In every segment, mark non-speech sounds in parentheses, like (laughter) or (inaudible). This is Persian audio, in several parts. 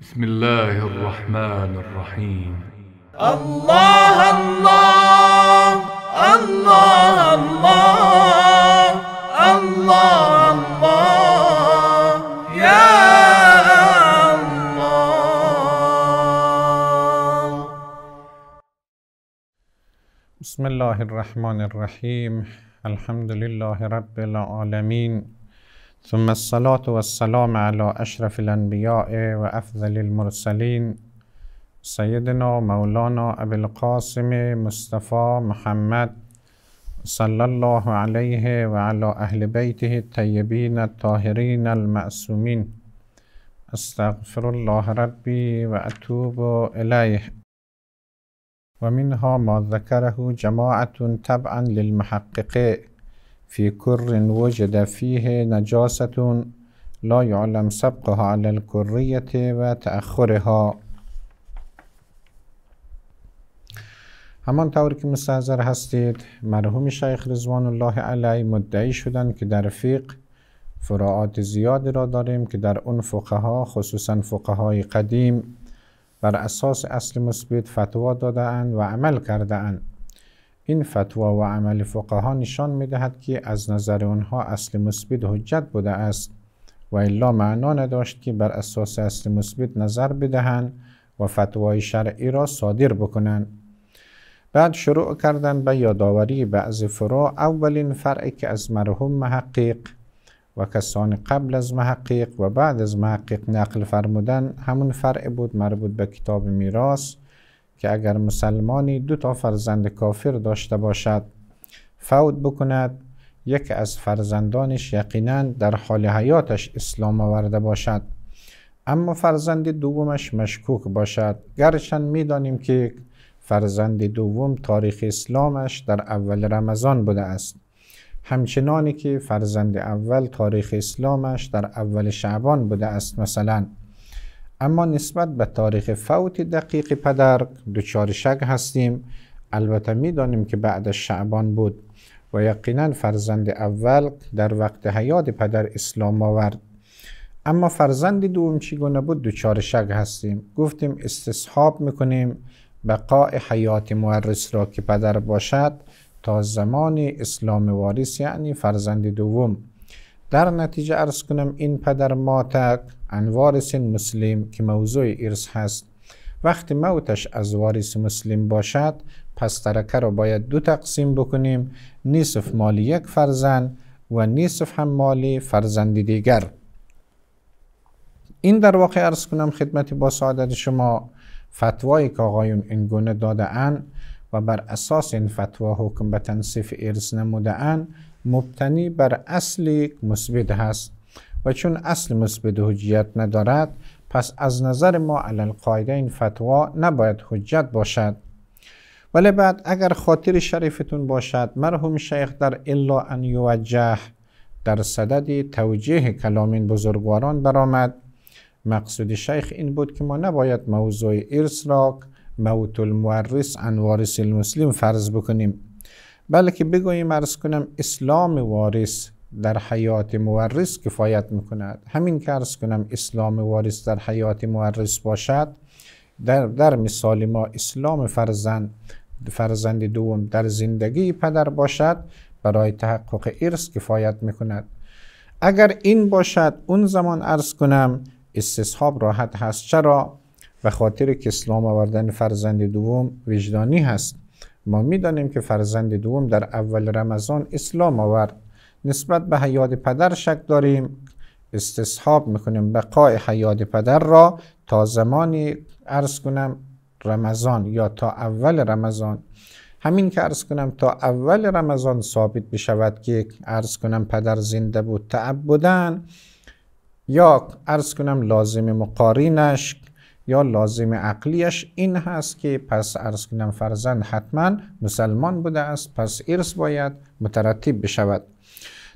بسم الله الرحمن الرحيم الله الله الله الله الله الله يا الله بسم الله الرحمن الرحيم الحمد لله رب العالمين ثم الصلاة والسلام على أشرف الأنبياء وأفضل المرسلين سيدنا مولانا أبي القاسم مصطفى محمد صلى الله عليه وعلى أهل بيته الطيبين الطاهرين المعصومين أستغفر الله ربي وأتوب إليه ومنها ما ذكره جماعة تبعا للمحققين فی کر وجد فیه نجاسة لا یعلم سبقها على و وتأخرها همان طور که مستحضر هستید مرحوم شیخ رزوان الله علی مدعی شدن که در فیق فراعات زیادی را داریم که در اون ها خصوصا فقهای قدیم بر اساس اصل مثبت فتوا دادن و عمل کرده اند این فتوا و عمل فقها نشان می که از نظر آنها اصل مثبت حجت بوده است و الا معنا نداشت که بر اساس اصل مثبت نظر بدهند و فتوای شرعی را صادر بکنند بعد شروع کردن به یادآوری بعض فرا اولین فرعی که از مرحوم محقق و کسان قبل از محقق و بعد از محقق نقل فرمودن همون فرع بود مربوط به کتاب میراث که اگر مسلمانی دو تا فرزند کافر داشته باشد فوت بکند یک از فرزندانش یقینا در حال حیاتش اسلام آورده باشد اما فرزند دومش مشکوک باشد گرچند میدانیم که فرزند دوم تاریخ اسلامش در اول رمضان بوده است همچنانی که فرزند اول تاریخ اسلامش در اول شعبان بوده است مثلا اما نسبت به تاریخ فوت دقیق پدر دچار شک هستیم البته میدانیم که بعد شعبان بود و یقینا فرزند اول در وقت حیات پدر اسلام آورد اما فرزند دوم چیگونه بود دچار شک هستیم گفتیم استصحاب میکنیم بقاء حیات مورث را که پدر باشد تا زمان اسلام وارث یعنی فرزند دوم در نتیجه ارز کنم این پدر ماتک انوارس مسلم که موضوع ارث هست وقتی موتش از وارث مسلم باشد پس ترکه را باید دو تقسیم بکنیم نیصف مالی یک فرزند و نیصف هم مالی فرزند دیگر این در واقع ارز کنم خدمت با سعادت شما فتوایی که آقایون این گونه داده و بر اساس این فتوا حکم به تنصیف ارث نموده مبتنی بر اصل مثبت هست و چون اصل مثبت حجیت ندارد پس از نظر ما علل قاعده این فتوا نباید حجت باشد ولی بعد اگر خاطر شریفتون باشد مرحوم شیخ در الا ان یوجه در صدد توجیه کلام این بزرگواران برآمد مقصود شیخ این بود که ما نباید موضوع ارث را موت المورث ان المسلم فرض بکنیم بلکه بگوییم ارز کنم اسلام وارث در حیات مورث کفایت میکند همین که ارز کنم اسلام وارث در حیات مورث باشد در, در مثال ما اسلام فرزند فرزند دوم در زندگی پدر باشد برای تحقق ارث کفایت میکند اگر این باشد اون زمان ارز کنم استصحاب راحت هست چرا؟ به خاطر که اسلام آوردن فرزند دوم وجدانی هست ما میدانیم که فرزند دوم در اول رمضان اسلام آورد نسبت به حیات پدر شک داریم استصحاب میکنیم بقای حیات پدر را تا زمانی عرض کنم رمضان یا تا اول رمضان همین که عرض کنم تا اول رمضان ثابت بشود که عرض کنم پدر زنده بود تعبدن یا عرض کنم لازم مقارینش یا لازم عقلیش این هست که پس ارز کنم فرزند حتما مسلمان بوده است پس ارث باید مترتب بشود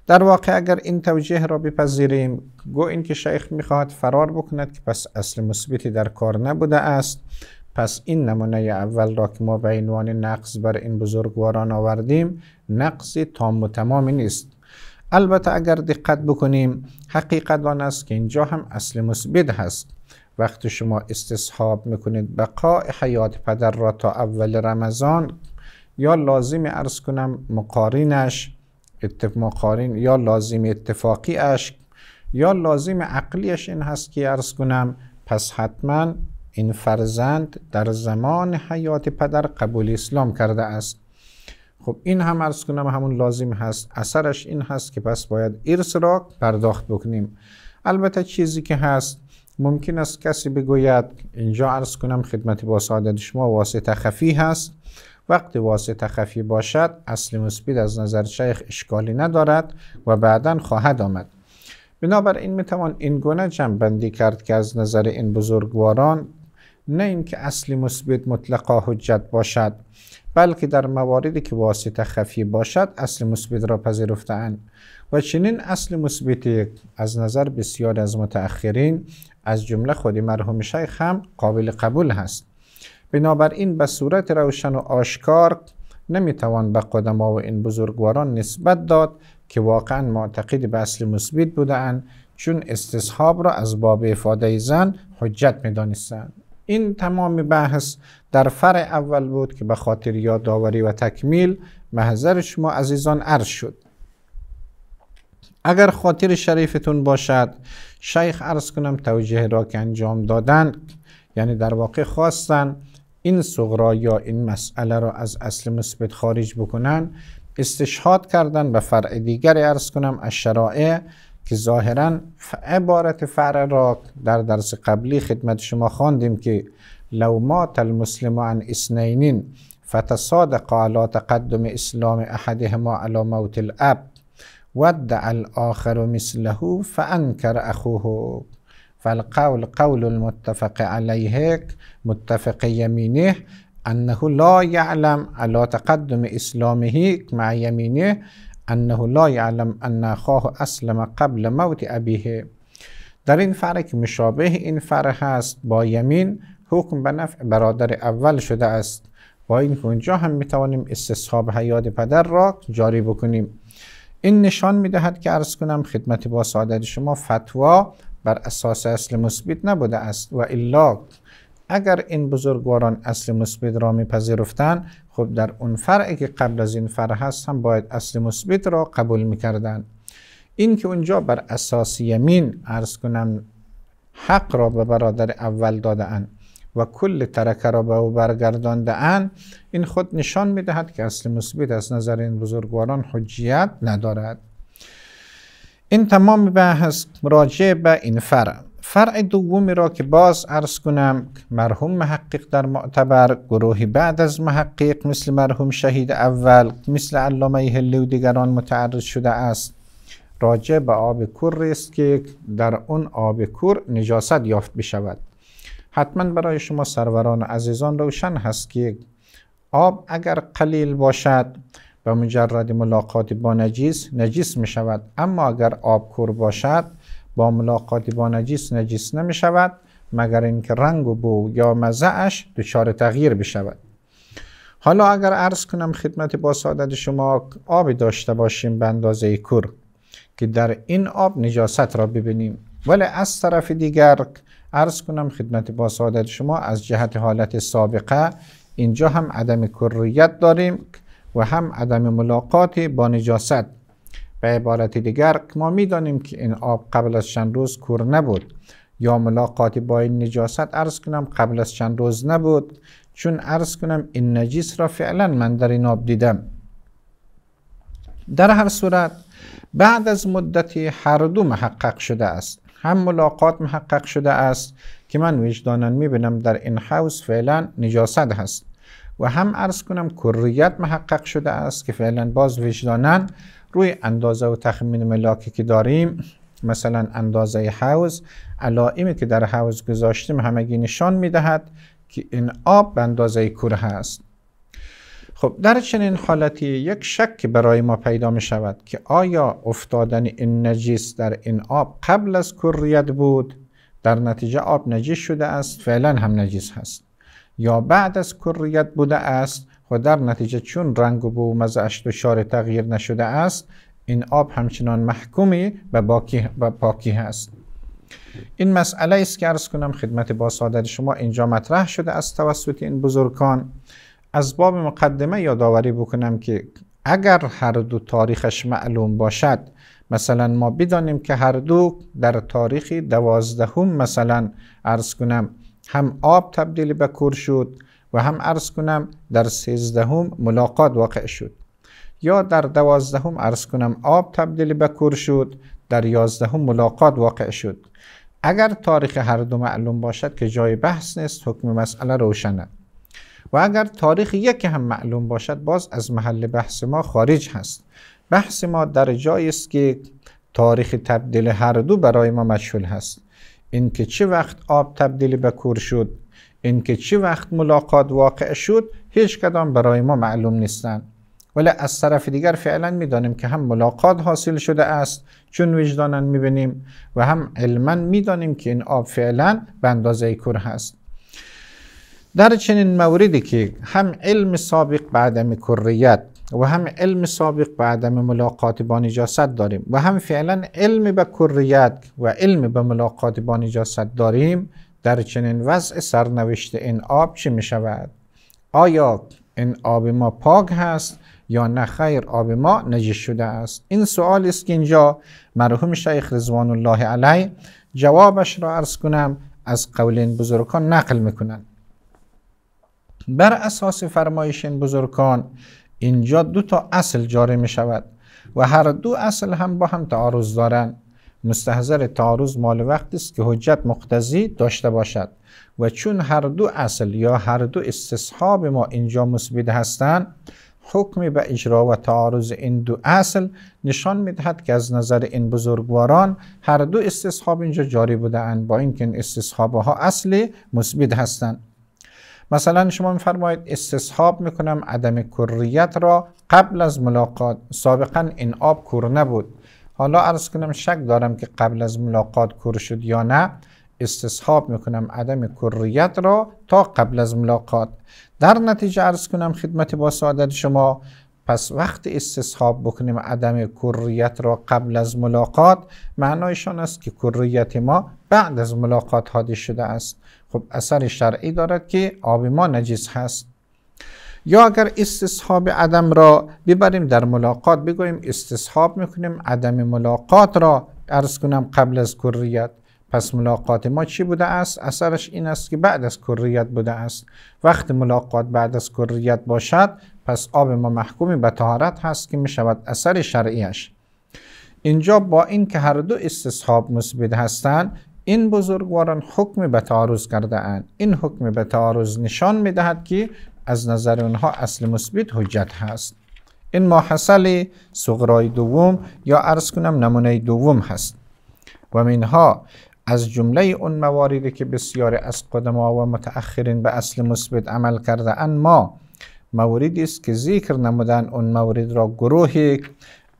در واقع اگر این توجیه را بپذیریم گو این که شیخ میخواهد فرار بکند که پس اصل مثبتی در کار نبوده است پس این نمونه اول را که ما به عنوان نقص بر این بزرگواران آوردیم نقص تام و تمامی نیست البته اگر دقت بکنیم حقیقت آن است که اینجا هم اصل مثبت هست وقتی شما استصحاب میکنید بقاء حیات پدر را تا اول رمضان یا لازم ارز کنم مقارینش اتف مقارین یا لازم اش یا لازم عقلیش این هست که ارز کنم پس حتما این فرزند در زمان حیات پدر قبول اسلام کرده است خب این هم ارز کنم همون لازم هست اثرش این هست که پس باید ارث را پرداخت بکنیم البته چیزی که هست ممکن است کسی بگوید اینجا عرض کنم خدمت با سعادت شما واسطه خفی هست وقتی واسطه خفی باشد اصل مثبت از نظر شیخ اشکالی ندارد و بعدا خواهد آمد این میتوان این گونه جمع بندی کرد که از نظر این بزرگواران نه اینکه اصل مثبت مطلقا حجت باشد بلکه در مواردی که واسطه خفی باشد اصل مثبت را پذیرفتند و چنین اصل مثبتی از نظر بسیاری از متأخرین از جمله خودی مرحوم شیخ هم قابل قبول هست بنابراین به صورت روشن و آشکار نمیتوان به قدما و این بزرگواران نسبت داد که واقعا معتقد به اصل مثبت بودند چون استصحاب را از باب افاده زن حجت میدانستند این تمام بحث در فر اول بود که به خاطر یادآوری و تکمیل محضر شما عزیزان عرض شد اگر خاطر شریفتون باشد شیخ عرض کنم توجه را که انجام دادن یعنی در واقع خواستن این صغرا یا این مسئله را از اصل مثبت خارج بکنن استشهاد کردن به فرع دیگر عرض کنم از شرائع که ظاهرا عبارت فرع را در درس قبلی خدمت شما خواندیم که لو مات المسلم عن اسنینین فتصادق على تقدم اسلام احدهما على موت الاب ودع الآخر مثله فأنكر اخوه فالقول قول المتفق عليه متفق يمينه أنه لا يعلم على تقدم إسلامه مع يمينه انه لا يعلم أن أخاه اسلم قبل موت أبیه در این فرع که مشابه این فرع هست با یمین حکم به نفع برادر اول شده است با این که اونجا هم میتوانیم استصحاب حیات پدر را جاری بکنیم این نشان میدهد که عرض کنم خدمت با سعادت شما فتوا بر اساس اصل مثبت نبوده است و الا اگر این بزرگواران اصل مثبت را میپذیرفتند خب در اون فرعی که قبل از این فرع هست هم باید اصل مثبت را قبول میکردند این که اونجا بر اساس یمین عرض کنم حق را به برادر اول داده و کل ترکه را به او برگردانده اند این خود نشان میدهد که اصل مثبت از نظر این بزرگواران حجیت ندارد این تمام بحث مراجع به این فرع فرع دومی را که باز عرض کنم مرحوم محقق در معتبر گروهی بعد از محقق مثل مرحوم شهید اول مثل علامه هلی و دیگران متعرض شده است راجع به آب کور است که در اون آب کور نجاست یافت بشود حتما برای شما سروران عزیزان روشن هست که آب اگر قلیل باشد به مجرد ملاقات با نجیس نجیس می شود اما اگر آب کور باشد با ملاقات با نجیس نجیس نمی شود مگر اینکه رنگ و بو یا مزهش دچار تغییر بشود حالا اگر عرض کنم خدمت با سعادت شما آبی داشته باشیم به اندازه کور که در این آب نجاست را ببینیم ولی از طرف دیگر ارز کنم خدمت با سعادت شما از جهت حالت سابقه اینجا هم عدم کریت داریم و هم عدم ملاقات با نجاست به عبارت دیگر ما میدانیم که این آب قبل از چند روز کور نبود یا ملاقات با این نجاست ارز کنم قبل از چند روز نبود چون ارز کنم این نجیس را فعلا من در این آب دیدم در هر صورت بعد از مدتی هر دو محقق شده است هم ملاقات محقق شده است که من وجدانن میبینم در این حوز فعلا نجاست هست و هم عرض کنم کریت محقق شده است که فعلا باز وجدانن روی اندازه و تخمین ملاکی که داریم مثلا اندازه حوز علائمی که در حوز گذاشتیم همگی نشان میدهد که این آب به اندازه کره هست خب در چنین حالتی یک شک برای ما پیدا می شود که آیا افتادن این نجیس در این آب قبل از کریت بود در نتیجه آب نجیس شده است فعلا هم نجیس هست یا بعد از کریت بوده است و خب در نتیجه چون رنگ و بو و دچار تغییر نشده است این آب همچنان محکومی و باکی, و پاکی هست این مسئله است که ارز کنم خدمت با شما اینجا مطرح شده است توسط این بزرگان از باب مقدمه یادآوری بکنم که اگر هر دو تاریخش معلوم باشد مثلا ما بدانیم که هر دو در تاریخ دوازدهم مثلا ارز کنم هم آب تبدیل به کور شد و هم ارز کنم در سیزدهم ملاقات واقع شد یا در دوازدهم ارز کنم آب تبدیل به کور شد در یازدهم ملاقات واقع شد اگر تاریخ هر دو معلوم باشد که جای بحث نیست حکم مسئله روشنه و اگر تاریخ یکی هم معلوم باشد باز از محل بحث ما خارج هست بحث ما در جایی است که تاریخ تبدیل هر دو برای ما مشهول هست اینکه چه وقت آب تبدیل به کور شد اینکه چه وقت ملاقات واقع شد هیچ کدام برای ما معلوم نیستند ولی از طرف دیگر فعلا میدانیم که هم ملاقات حاصل شده است چون وجدانن میبینیم و هم علما میدانیم که این آب فعلا به اندازه کور هست در چنین موردی که هم علم سابق به عدم کریت و هم علم سابق به عدم ملاقات با نجاست داریم و هم فعلا علم به کریت و علم به ملاقات با نجاست داریم در چنین وضع سرنوشت این آب چی می شود؟ آیا این آب ما پاک هست یا نه خیر آب ما نجس شده است این سوال است که اینجا مرحوم شیخ رضوان الله علی جوابش را عرض کنم از قول بزرگان نقل میکنند بر اساس فرمایش این بزرگان اینجا دو تا اصل جاری می شود و هر دو اصل هم با هم تعارض دارند مستحضر تعارض مال وقت است که حجت مقتضی داشته باشد و چون هر دو اصل یا هر دو استصحاب ما اینجا مثبت هستند حکم به اجرا و تعارض این دو اصل نشان میدهد که از نظر این بزرگواران هر دو استصحاب اینجا جاری اند با اینکه این استصحاب ها اصل مثبت هستند مثلا شما میفرمایید استصحاب میکنم عدم کریت را قبل از ملاقات سابقا این آب کور نبود حالا عرض کنم شک دارم که قبل از ملاقات کور شد یا نه استصحاب میکنم عدم کریت را تا قبل از ملاقات در نتیجه عرض کنم خدمت با سعادت شما پس وقتی استصحاب بکنیم عدم کریت را قبل از ملاقات معنایشان است که کریت ما بعد از ملاقات حادث شده است خب اثر شرعی دارد که آب ما نجیز هست یا اگر استصحاب عدم را ببریم در ملاقات بگوییم استصحاب میکنیم عدم ملاقات را ارز کنم قبل از کریت پس ملاقات ما چی بوده است؟ اثرش این است که بعد از کریت بوده است وقت ملاقات بعد از کریت باشد پس آب ما محکوم به طهارت هست که می شود اثر شرعیش اینجا با این که هر دو استصحاب مثبت هستند این بزرگواران حکم به تعارض کرده اند این حکم به تعارض نشان می دهد که از نظر آنها اصل مثبت حجت هست این ماحصل سغرای دوم یا عرض کنم نمونه دوم هست و منها از جمله اون مواردی که بسیار از قدما و متأخرین به اصل مثبت عمل کرده ان ما مواردی است که ذکر نمودن اون مورد را گروهی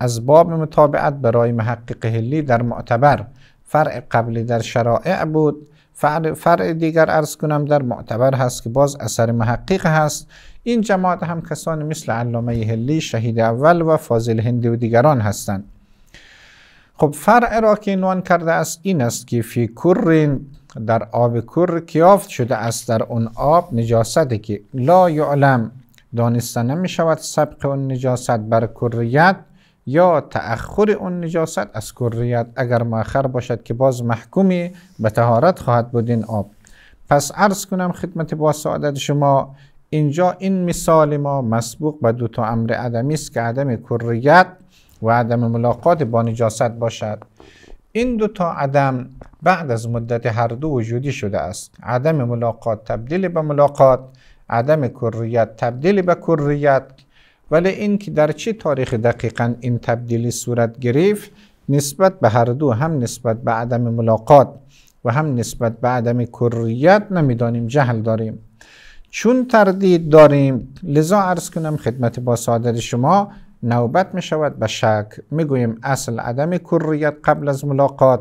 از باب مطابعت برای محقق هلی در معتبر فرع قبلی در شرائع بود فرع دیگر ارز کنم در معتبر هست که باز اثر محقق هست این جماعت هم کسانی مثل علامه هلی شهید اول و فاضل هندی و دیگران هستند خب فرع را که عنوان کرده است این است که فی کرین در آب کر کیافت شده است در اون آب نجاستی که لا یعلم دانسته نمی شود سبق اون نجاست بر کریت یا تأخر اون نجاست از کریت اگر مؤخر باشد که باز محکومی به تهارت خواهد بود این آب پس عرض کنم خدمت با سعادت شما اینجا این مثال ما مسبوق به دو تا امر عدمی است که عدم کریت و عدم ملاقات با نجاست باشد این دو تا عدم بعد از مدت هر دو وجودی شده است عدم ملاقات تبدیل به ملاقات عدم کریت تبدیل به کریت ولی این که در چه تاریخ دقیقا این تبدیلی صورت گرفت نسبت به هر دو هم نسبت به عدم ملاقات و هم نسبت به عدم کریت نمیدانیم جهل داریم چون تردید داریم لذا عرض کنم خدمت با سعادت شما نوبت می شود به شک می اصل عدم کریت قبل از ملاقات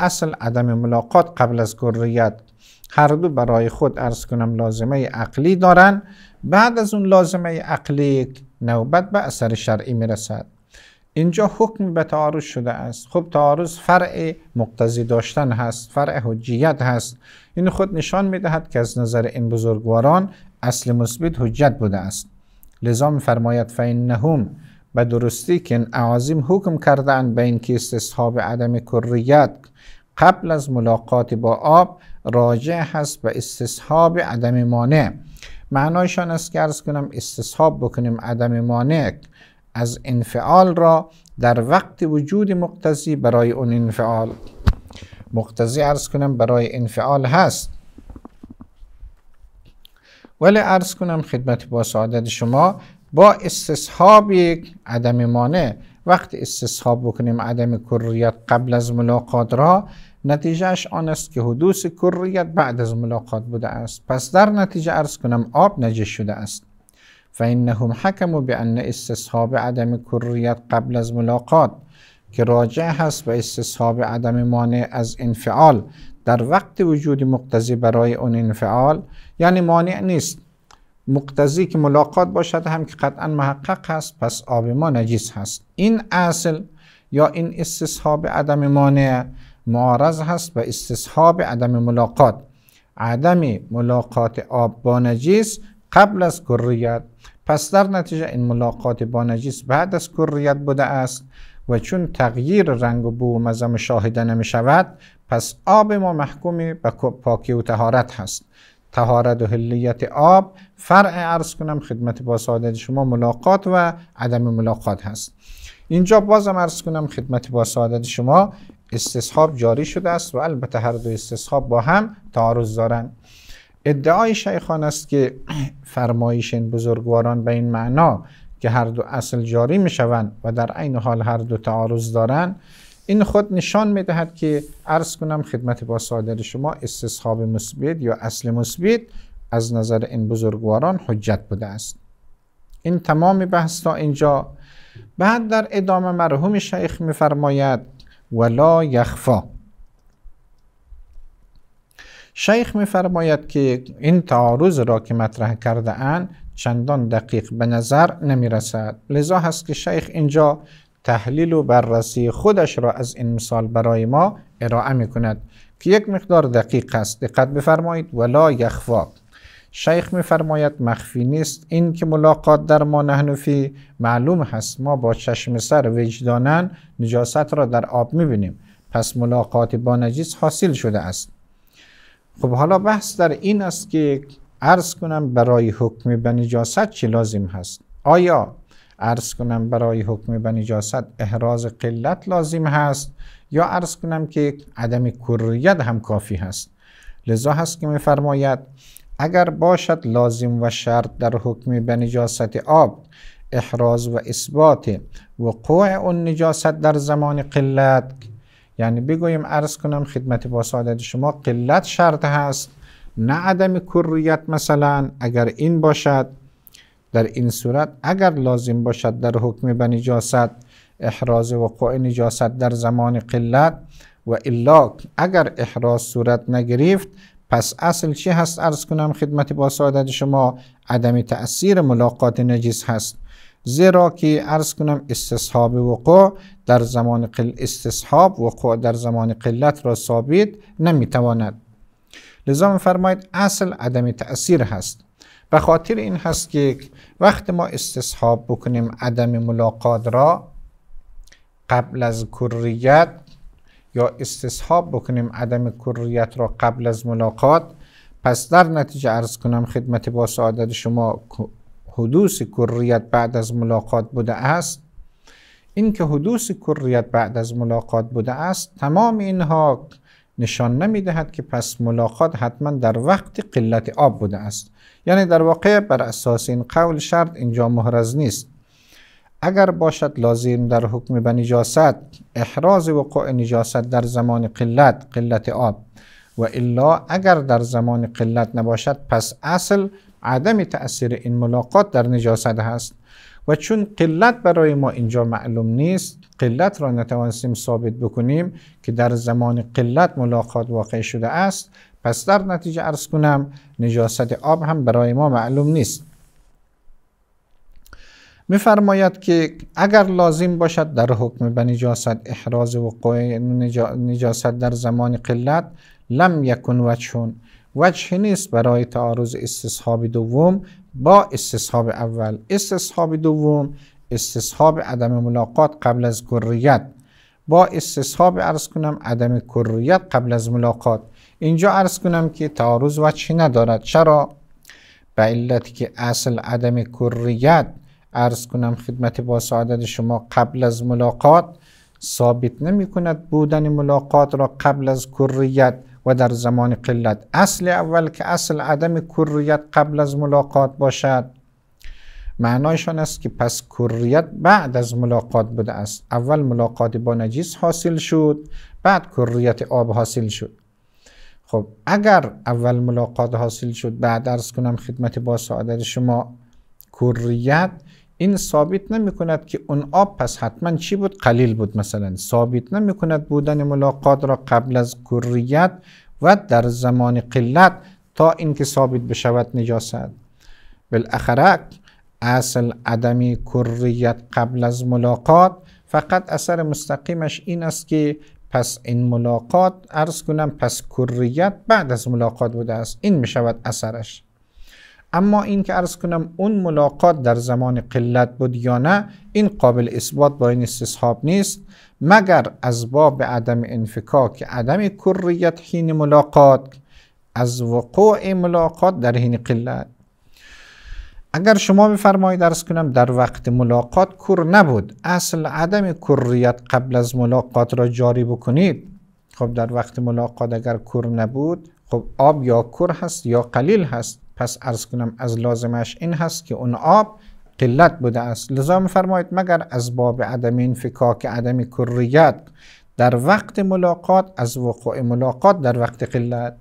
اصل عدم ملاقات قبل از کریت هر دو برای خود ارز کنم لازمه عقلی دارن بعد از اون لازمه عقلی نوبت به اثر شرعی می رسد اینجا حکم به تعارض شده است خب تعارض فرع مقتضی داشتن هست فرع حجیت هست این خود نشان می دهد که از نظر این بزرگواران اصل مثبت حجت بوده است لذا میفرماید فانهم به درستی که این حکم کردن به اینکه استصحاب عدم کریت قبل از ملاقات با آب راجع هست به استصحاب عدم مانع معنایشان است که ارز کنم استصحاب بکنیم عدم مانع از انفعال را در وقت وجود مقتضی برای اون انفعال مقتضی ارز کنم برای انفعال هست ولی عرض کنم خدمت با سعادت شما با استصحاب یک عدم مانع وقتی استصحاب بکنیم عدم کریت قبل از ملاقات را نتیجهش آن است که حدوث کریت بعد از ملاقات بوده است پس در نتیجه عرض کنم آب نجه شده است فانهم حکموا بان استصحاب عدم کریت قبل از ملاقات که راجع هست و استصحاب عدم مانع از انفعال در وقت وجود مقتضی برای اون انفعال یعنی مانع نیست مقتضی که ملاقات باشد هم که قطعا محقق هست پس آب ما نجیس هست این اصل یا این استصحاب عدم مانع معارض هست و استصحاب عدم ملاقات عدم ملاقات آب با نجیس قبل از کریت پس در نتیجه این ملاقات با نجیس بعد از کریت بوده است و چون تغییر رنگ و بو و مزم مشاهده نمی شود پس آب ما محکوم به پاکی و تهارت هست تهارت و حلیت آب فرع عرض کنم خدمت با سعادت شما ملاقات و عدم ملاقات هست اینجا بازم عرض کنم خدمت با سعادت شما استصحاب جاری شده است و البته هر دو استصحاب با هم تعارض دارند ادعای شیخان است که (clears throat) فرمایش این بزرگواران به این معنا که هر دو اصل جاری شوند و در عین حال هر دو تعارض دارند این خود نشان میدهد که عرض کنم خدمت با صادر شما استصحاب مثبت یا اصل مثبت از نظر این بزرگواران حجت بوده است این تمام بحث تا اینجا بعد در ادامه مرحوم شیخ میفرماید ولا یخفا شیخ میفرماید که این تعارض را که مطرح کرده اند چندان دقیق به نظر نمی رسد لذا هست که شیخ اینجا تحلیل و بررسی خودش را از این مثال برای ما ارائه می کند که یک مقدار دقیق است دقت بفرمایید ولا یخوا شیخ میفرماید مخفی نیست این که ملاقات در ما نهنفی معلوم هست ما با چشم سر وجدانن نجاست را در آب میبینیم پس ملاقات با نجیس حاصل شده است خب حالا بحث در این است که عرض کنم برای حکم نجاست چی لازم هست آیا عرض کنم برای حکم نجاست احراز قلت لازم هست یا عرض کنم که عدم کریت هم کافی هست لذا هست که میفرماید اگر باشد لازم و شرط در حکم نجاست آب احراز و اثبات وقوع اون نجاست در زمان قلت یعنی بگویم عرض کنم خدمت با سعادت شما قلت شرط هست نه عدم کریت مثلا اگر این باشد در این صورت اگر لازم باشد در حکم به نجاست احراز وقوع نجاست در زمان قلت و الا اگر احراز صورت نگرفت پس اصل چی هست ارز کنم خدمت با سعادت شما عدم تأثیر ملاقات نجیس هست زیرا که ارز کنم استصحاب وقوع در زمان قل... استصحاب وقوع در زمان قلت را ثابت نمیتواند لذا فرمایید اصل عدم تأثیر هست به خاطر این هست که وقت ما استصحاب بکنیم عدم ملاقات را قبل از کریت یا استصحاب بکنیم عدم کریت را قبل از ملاقات پس در نتیجه ارز کنم خدمت با سعادت شما حدوث کریت بعد از ملاقات بوده است اینکه حدوث کریت بعد از ملاقات بوده است تمام اینها نشان نمی دهد که پس ملاقات حتما در وقت قلت آب بوده است یعنی در واقع بر اساس این قول شرط اینجا مهرز نیست اگر باشد لازم در حکم به نجاست احراز وقوع نجاست در زمان قلت قلت آب و الا اگر در زمان قلت نباشد پس اصل عدم تأثیر این ملاقات در نجاست هست و چون قلت برای ما اینجا معلوم نیست قلت را نتوانستیم ثابت بکنیم که در زمان قلت ملاقات واقع شده است پس در نتیجه ارز کنم نجاست آب هم برای ما معلوم نیست میفرماید که اگر لازم باشد در حکم به نجاست احراز وقوع نجاست در زمان قلت لم یکن چون وجه نیست برای تعارض استصحاب دوم با استصحاب اول استصحاب دوم استصحاب عدم ملاقات قبل از کریت با استصحاب عرض کنم عدم کریت قبل از ملاقات اینجا عرض کنم که تعارض و چی ندارد چرا؟ به علت که اصل عدم کریت عرض کنم خدمت با سعادت شما قبل از ملاقات ثابت نمی کند بودن ملاقات را قبل از کریت و در زمان قلت اصل اول که اصل عدم کریت قبل از ملاقات باشد معنایشان است که پس کریت بعد از ملاقات بوده است اول ملاقات با نجیس حاصل شد بعد کریت آب حاصل شد خب اگر اول ملاقات حاصل شد بعد ارز کنم خدمت با سعادت شما کریت این ثابت نمی کند که اون آب پس حتما چی بود قلیل بود مثلا ثابت نمی کند بودن ملاقات را قبل از کریت و در زمان قلت تا اینکه ثابت بشود نجاست بالاخره اصل عدمی کریت قبل از ملاقات فقط اثر مستقیمش این است که پس این ملاقات عرض کنم پس کریت بعد از ملاقات بوده است این می شود اثرش اما این که ارز کنم اون ملاقات در زمان قلت بود یا نه این قابل اثبات با این استصحاب نیست مگر از باب عدم که عدم کریت حین ملاقات از وقوع ملاقات در حین قلت اگر شما بفرمایید درس کنم در وقت ملاقات کر نبود اصل عدم کریت قبل از ملاقات را جاری بکنید خب در وقت ملاقات اگر کر نبود خب آب یا کر هست یا قلیل هست پس ارز کنم از لازمش این هست که اون آب قلت بوده است لذا فرمایید مگر از باب عدم این فکاک عدم کریت در وقت ملاقات از وقوع ملاقات در وقت قلت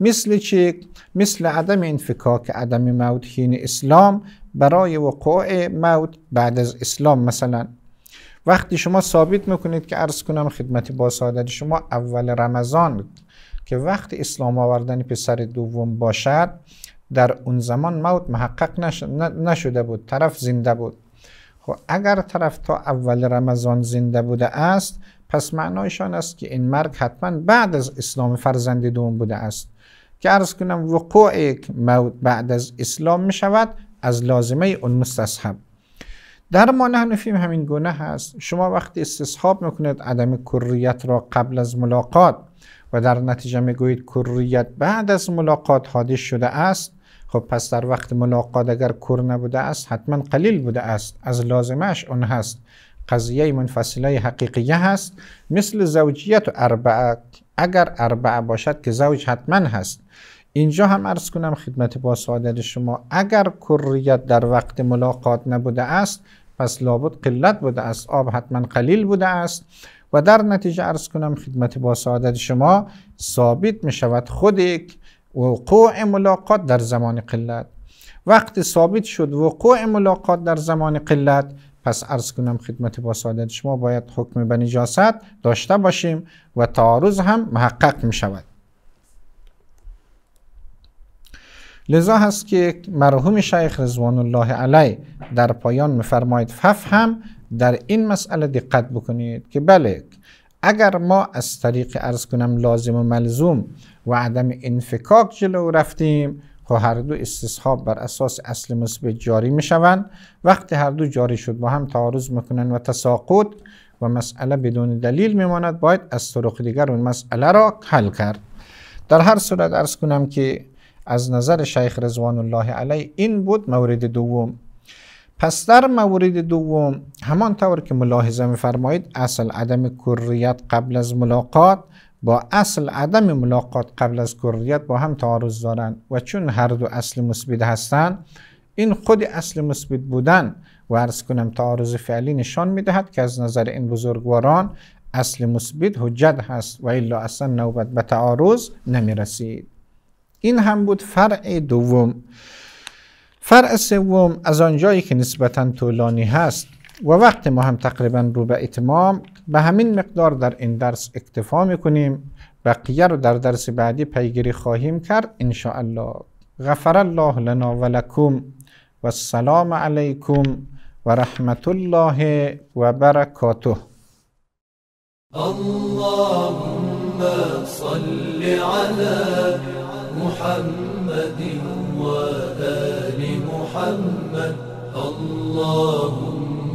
مثل چی؟ مثل عدم انفکاک عدم موت هین اسلام برای وقوع موت بعد از اسلام مثلا وقتی شما ثابت میکنید که ارز کنم خدمت با سعادت شما اول رمضان که وقت اسلام آوردن پسر دوم باشد در اون زمان موت محقق نشده بود طرف زنده بود خب اگر طرف تا اول رمضان زنده بوده است پس معنایشان است که این مرگ حتما بعد از اسلام فرزند دوم بوده است که ارز کنم وقوع یک موت بعد از اسلام می شود از لازمه اون مستصحب در ما نفیم همین گونه هست شما وقتی استصحاب میکنید عدم کریت را قبل از ملاقات و در نتیجه میگویید کریت بعد از ملاقات حادث شده است خب پس در وقت ملاقات اگر کور نبوده است حتما قلیل بوده است از لازمش اون هست قضیه منفصله حقیقیه هست مثل زوجیت و اربعه اگر اربعه باشد که زوج حتما هست اینجا هم عرض کنم خدمت با سعادت شما اگر کریت در وقت ملاقات نبوده است پس لابد قلت بوده است آب حتما قلیل بوده است و در نتیجه عرض کنم خدمت با سعادت شما ثابت می شود خود وقوع ملاقات در زمان قلت وقتی ثابت شد وقوع ملاقات در زمان قلت پس ارز کنم خدمت با شما باید حکم به داشته باشیم و تعارض هم محقق می شود لذا هست که مرحوم شیخ رضوان الله علی در پایان میفرماید فف هم در این مسئله دقت بکنید که بله اگر ما از طریق ارز کنم لازم و ملزوم و عدم انفکاک جلو رفتیم خب هر دو استصحاب بر اساس اصل مثبت جاری می شوند وقتی هر دو جاری شد با هم تعارض میکنند و تساقط و مسئله بدون دلیل میماند باید از طرق دیگر اون مسئله را حل کرد در هر صورت ارز کنم که از نظر شیخ رضوان الله علیه این بود مورد دوم پس در مورد دوم همان طور که ملاحظه میفرمایید اصل عدم کریت قبل از ملاقات با اصل عدم ملاقات قبل از گردیت با هم تعارض دارند و چون هر دو اصل مثبت هستند این خود اصل مثبت بودن و عرض کنم تعارض فعلی نشان میدهد که از نظر این بزرگواران اصل مثبت حجت هست و الا اصلا نوبت به تعارض نمیرسید این هم بود فرع دوم فرع سوم از آنجایی که نسبتا طولانی هست و وقت ما هم تقریبا رو به اتمام به همین مقدار در این درس اکتفا میکنیم بقیه رو در درس بعدی پیگیری خواهیم کرد ان الله غفر الله لنا و لکم و السلام علیکم و رحمت الله و برکاته اللهم صل علی محمد آل محمد اللهم